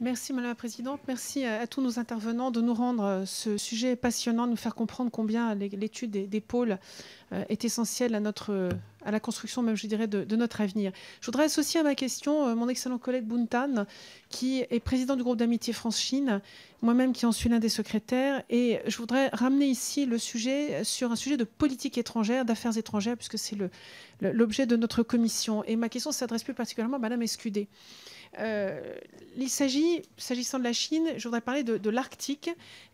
Merci Madame la Présidente, merci à, tous nos intervenants de nous rendre euh, ce sujet passionnant, de nous faire comprendre combien l'étude des, pôles euh, est essentielle à, notre, euh, à la construction même, je dirais, de, notre avenir. Je voudrais associer à ma question mon excellent collègue Buntan, qui est président du groupe d'amitié France-Chine moi-même qui en suis l'un des secrétaires. Et je voudrais ramener ici le sujet sur un sujet de politique étrangère, d'affaires étrangères, puisque c'est l'objet de notre commission. Et ma question s'adresse plus particulièrement à Madame Escudé. Euh, il s'agit, s'agissant de la Chine, je voudrais parler de, l'Arctique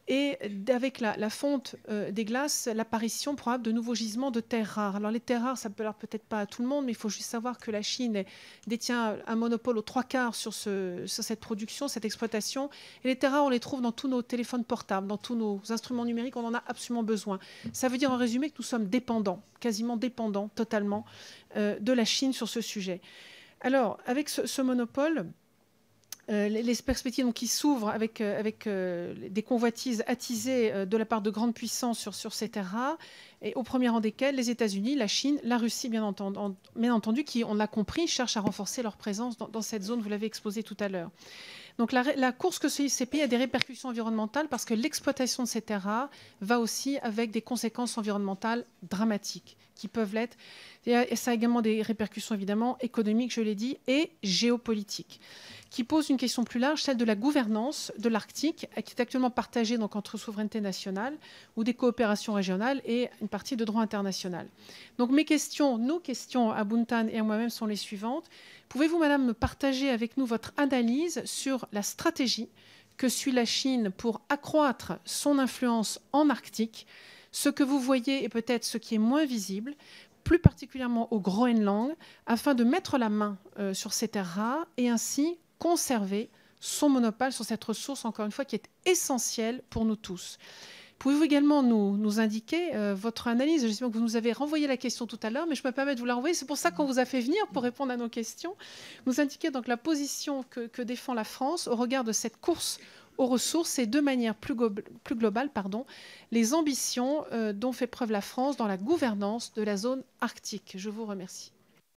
et avec la, fonte euh, des glaces, l'apparition probable de nouveaux gisements de terres rares. Alors les terres rares, ça peut peut-être pas à tout le monde, mais il faut juste savoir que la Chine détient un monopole aux trois quarts sur, ce, sur cette production, cette exploitation. Et les terres rares, on les trouve dans tous nos téléphones portables, dans tous nos instruments numériques, on en a absolument besoin. Ça veut dire en résumé que nous sommes dépendants, quasiment dépendants totalement euh, de la Chine sur ce sujet. Alors, avec ce, monopole, euh, les, perspectives qui s'ouvrent avec, euh, des convoitises attisées de la part de grandes puissances sur, ces terrains et au premier rang desquels les États-Unis, la Chine, la Russie, bien entendu, entendu qui, on l'a compris, cherchent à renforcer leur présence dans, cette zone, vous l'avez exposé tout à l'heure. Donc la, course que suivent ces pays a des répercussions environnementales parce que l'exploitation de ces terres va aussi avec des conséquences environnementales dramatiques qui peuvent l'être. Et ça a également des répercussions évidemment économiques, je l'ai dit, et géopolitiques, qui posent une question plus large, celle de la gouvernance de l'Arctique, qui est actuellement partagée donc, entre souveraineté nationale ou des coopérations régionales et une partie de droit international. Donc mes questions, nos questions à Buntan et à moi-même sont les suivantes. Pouvez-vous, Madame, me partager avec nous votre analyse sur la stratégie que suit la Chine pour accroître son influence en Arctique, ce que vous voyez et peut-être ce qui est moins visible, plus particulièrement au Groenland, afin de mettre la main euh, sur ces terres rares et ainsi conserver son monopole sur cette ressource, encore une fois, qui est essentielle pour nous tous. Pouvez-vous également nous, indiquer euh, votre analyse J'espère que vous nous avez renvoyé la question tout à l'heure, mais je me permets de vous la renvoyer. C'est pour ça qu'on vous a fait venir pour répondre à nos questions. Nous indiquer donc la position que, défend la France au regard de cette course aux ressources et de manière plus, globale pardon, les ambitions euh, dont fait preuve la France dans la gouvernance de la zone arctique. Je vous remercie.